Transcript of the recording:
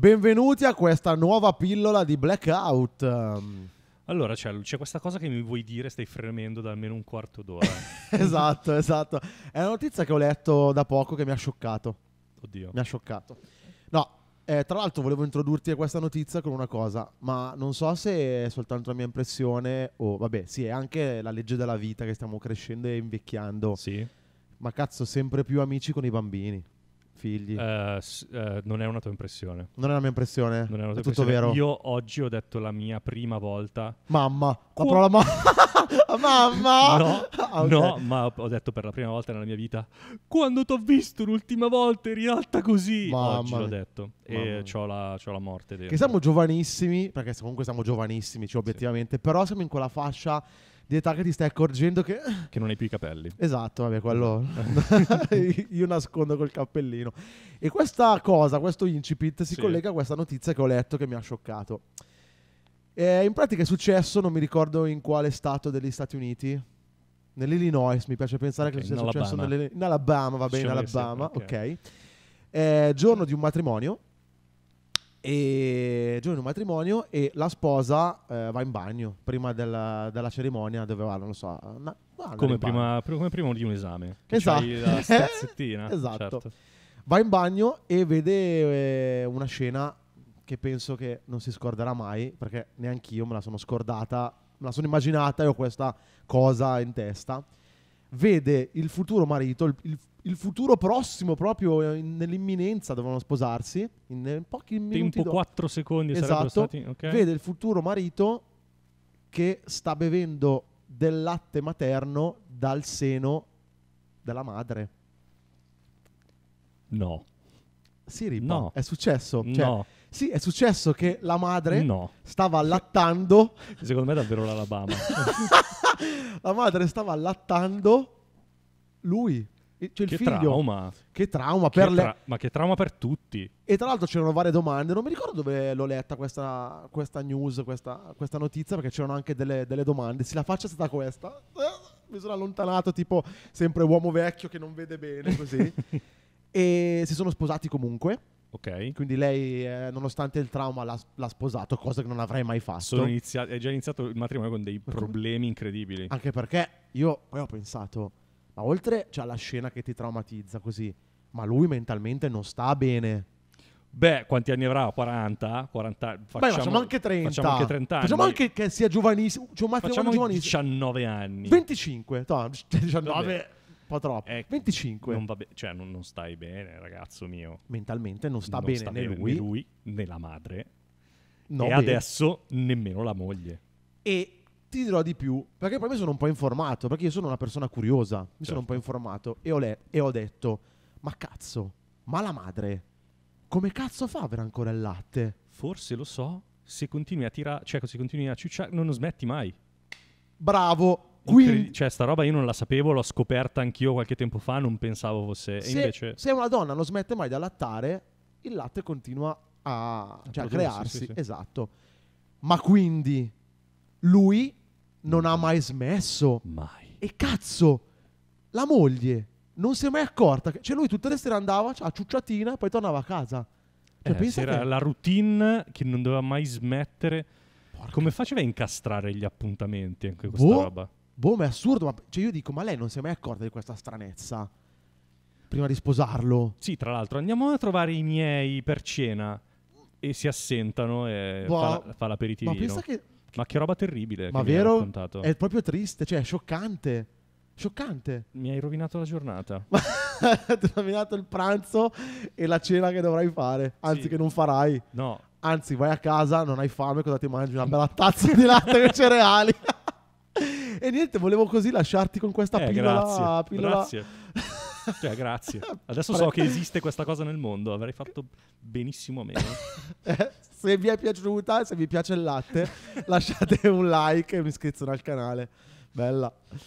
Benvenuti a questa nuova pillola di Blackout. Allora, cioè, c'è questa cosa che mi vuoi dire, stai fremendo da almeno un quarto d'ora. esatto, esatto. È una notizia che ho letto da poco che mi ha scioccato. Oddio. Mi ha scioccato. No, eh, tra l'altro volevo introdurti a questa notizia con una cosa, ma non so se è soltanto la mia impressione o, vabbè, sì, è anche la legge della vita che stiamo crescendo e invecchiando. Sì. Ma cazzo, sempre più amici con i bambini figli. Eh, s- eh, non è una tua impressione. Non è la mia impressione. Non è una tua tutto impressione. vero. Io oggi ho detto la mia prima volta. Mamma, la parola ma- mamma. No, Ah, no, ma ho detto per la prima volta nella mia vita. Quando ti ho visto l'ultima volta eri alta così. Mamma oggi l'ho detto. E c'ho la, c'ho la morte dentro. Che siamo giovanissimi, perché comunque siamo giovanissimi, cioè, obiettivamente, però siamo in quella fascia di età che ti stai accorgendo che... Che non hai più i capelli. Esatto, vabbè, quello... Io nascondo col cappellino. E questa cosa, questo incipit, si sì. collega a questa notizia che ho letto che mi ha scioccato. E in pratica è successo, non mi ricordo in quale stato degli Stati Uniti, nell'Illinois, mi piace pensare okay, che sia successo nelle, in Alabama, va bene, in Alabama, ok. okay. Eh, giorno di un matrimonio, e giù in un matrimonio e la sposa eh, va in bagno prima della, della cerimonia dove va, non lo so, na- come, prima, come prima di un esame. Esatto. la esatto. Certo. Va in bagno e vede eh, una scena che penso che non si scorderà mai perché neanche io me la sono scordata, me la sono immaginata e ho questa cosa in testa vede il futuro marito, il, il, il futuro prossimo proprio in, nell'imminenza dovevano sposarsi, in, in eh, pochi Tempo minuti. Tempo 4 secondi esatto, stati, okay. Vede il futuro marito che sta bevendo del latte materno dal seno della madre. No. Sì, Rippa, no. è successo. Cioè, no sì, è successo che la madre No. stava allattando. Secondo me è davvero l'Alabama. la madre stava allattando lui. Cioè il che figlio. trauma. Che trauma per Che le- Ma che trauma per tutti. E tra l'altro c'erano varie domande. Non mi ricordo dove l'ho letta questa, questa news, questa, questa notizia, perché c'erano anche delle, delle domande. Sì, la faccia è stata questa. Eh, mi sono allontanato, tipo sempre uomo vecchio che non vede bene così. e si sono sposati comunque. Ok. Quindi lei, eh, nonostante il trauma, l'ha, l'ha, sposato, cosa che non avrei mai fatto. Inizia- è già iniziato il matrimonio con dei problemi incredibili. Anche perché io poi ho pensato, ma oltre c'è cioè, la scena che ti traumatizza così, ma lui mentalmente non sta bene. Beh, quanti anni avrà? 40? 40 facciamo, Beh, facciamo anche 30. Facciamo anche 30 anni. Facciamo anche che sia giovanissimo. Cioè, un giovanissimo. 19 anni. 25. No, 19. Vabbè po' troppo. Eh, ecco. 25. Non, va be- cioè, non, non, stai bene, ragazzo mio. Mentalmente non sta non bene sta né, bene, lui. né lui né la madre. No, e bene. adesso nemmeno la moglie. E ti dirò di più, perché poi mi sono un po' informato, perché io sono una persona curiosa, mi certo. sono un po' informato e ho, le- e ho detto, ma cazzo, ma la madre, come cazzo fa a avere ancora il latte? Forse lo so, se continui a tirare, cioè se continui a ciucciare, non lo smetti mai. Bravo, quindi, cioè, sta roba io non la sapevo, l'ho scoperta anch'io qualche tempo fa, non pensavo fosse. Se, invece... se una donna non smette mai di allattare, il latte continua a, a, cioè, a crearsi. Sì, sì. Esatto. Ma quindi lui non ha mai smesso. Mai. E cazzo, la moglie non si è mai accorta. Che, cioè, lui tutte le sere andava a ciucciatina poi tornava a casa. Cioè, eh, era che... la routine che non doveva mai smettere. Porca. Come faceva a incastrare gli appuntamenti anche questa boh. roba? boh, ma è assurdo. Ma... Cioè, io dico, ma lei non si è mai accorta di questa stranezza prima di sposarlo? Sì, tra l'altro, andiamo a trovare i miei per cena e si assentano e boh, fa, fa l'aperitivino. Ma pensa che... Ma che roba terribile ma vero? È proprio triste, cioè, è scioccante. Scioccante. Mi hai rovinato la giornata. Ti ho rovinato il pranzo e la cena che dovrai fare, anzi sì. che non farai. No. Anzi, vai a casa, non hai fame, cosa ti mangi? Una bella tazza di latte e cereali. E niente, volevo così lasciarti con questa eh, pillola. Grazie. Pillola. grazie. Cioè, grazie. Adesso so che esiste questa cosa nel mondo, avrei fatto benissimo a me. Eh, se vi è piaciuta, se vi piace il latte, lasciate un like e un'iscrizione al canale. Bella.